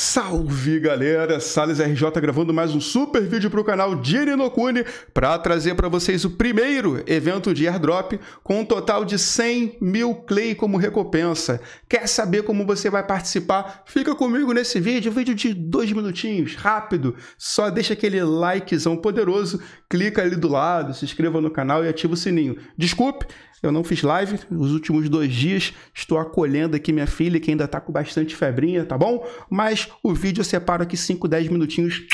Salve galera, Sales RJ gravando mais um super vídeo para o canal de Ninokuni para trazer para vocês o primeiro evento de airdrop com um total de 100 mil clay como recompensa. Quer saber como você vai participar? Fica comigo nesse vídeo, um vídeo de dois minutinhos, rápido. Só deixa aquele likezão poderoso, clica ali do lado, se inscreva no canal e ativa o sininho. Desculpe, eu não fiz live nos últimos dois dias, estou acolhendo aqui minha filha que ainda está com bastante febrinha, tá bom? Mas o vídeo eu separo aqui 5, 10 minutinhos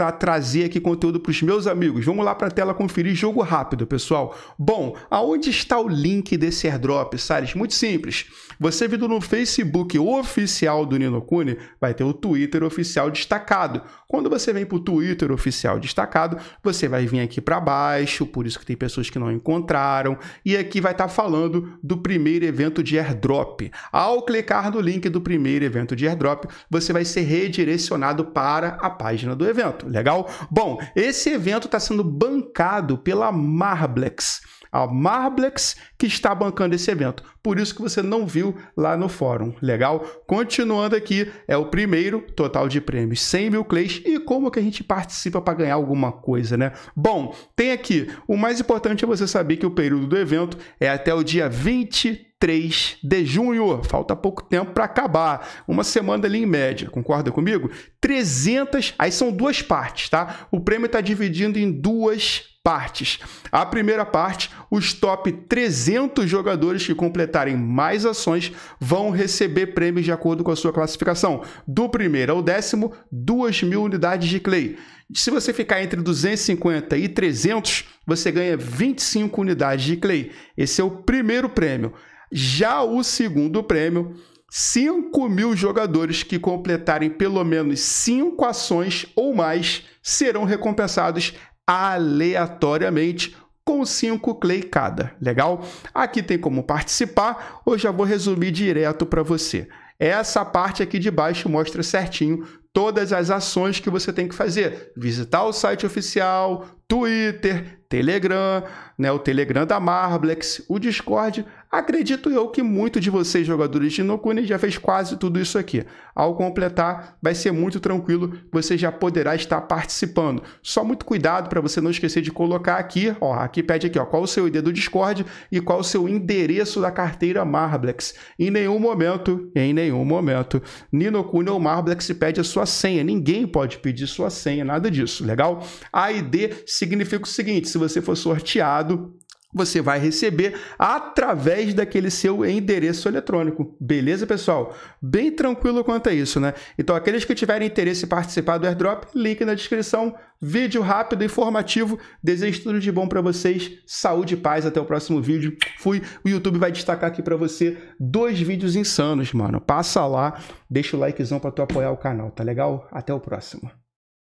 para trazer aqui conteúdo para os meus amigos. Vamos lá para a tela conferir jogo rápido, pessoal. Bom, aonde está o link desse airdrop, Salles? Muito simples. Você vindo no Facebook oficial do Nino Kune, vai ter o Twitter oficial destacado. Quando você vem para o Twitter oficial destacado, você vai vir aqui para baixo, por isso que tem pessoas que não encontraram, e aqui vai estar tá falando do primeiro evento de airdrop. Ao clicar no link do primeiro evento de airdrop, você vai ser redirecionado para a página do evento legal? Bom, esse evento está sendo bancado pela Marblex a Marblex que está bancando esse evento. Por isso que você não viu lá no fórum, legal? Continuando aqui, é o primeiro total de prêmios, 100 mil clays e como que a gente participa para ganhar alguma coisa, né? Bom, tem aqui, o mais importante é você saber que o período do evento é até o dia 23 3 de junho. Falta pouco tempo para acabar, uma semana ali em média, concorda comigo? 300, aí são duas partes, tá? O prêmio está dividido em duas partes. A primeira parte, os top 300 jogadores que completarem mais ações vão receber prêmios de acordo com a sua classificação. Do primeiro ao décimo, 2 mil unidades de clay. Se você ficar entre 250 e 300, você ganha 25 unidades de clay. Esse é o primeiro prêmio. Já o segundo prêmio, 5 mil jogadores que completarem pelo menos 5 ações ou mais serão recompensados aleatoriamente com 5 clay cada, legal? Aqui tem como participar, eu já vou resumir direto para você. Essa parte aqui de baixo mostra certinho todas as ações que você tem que fazer. Visitar o site oficial, Twitter, Telegram, né, o Telegram da Marblex, o Discord. Acredito eu que muito de vocês, jogadores de Nocune já fez quase tudo isso aqui. Ao completar, vai ser muito tranquilo, você já poderá estar participando. Só muito cuidado para você não esquecer de colocar aqui, ó, aqui pede aqui, ó, qual o seu ID do Discord e qual o seu endereço da carteira Marblex. Em nenhum momento, em nenhum momento, Ninocune ou Marblex pede a sua senha. Ninguém pode pedir sua senha, nada disso, legal? A ID significa o seguinte, se você for sorteado, você vai receber através daquele seu endereço eletrônico. Beleza, pessoal? Bem tranquilo quanto a isso, né? Então, aqueles que tiverem interesse em participar do airdrop, link na descrição. Vídeo rápido, e informativo. Desejo tudo de bom para vocês. Saúde e paz. Até o próximo vídeo. Fui. O YouTube vai destacar aqui para você dois vídeos insanos, mano. Passa lá, deixa o likezão para tu apoiar o canal, tá legal? Até o próximo.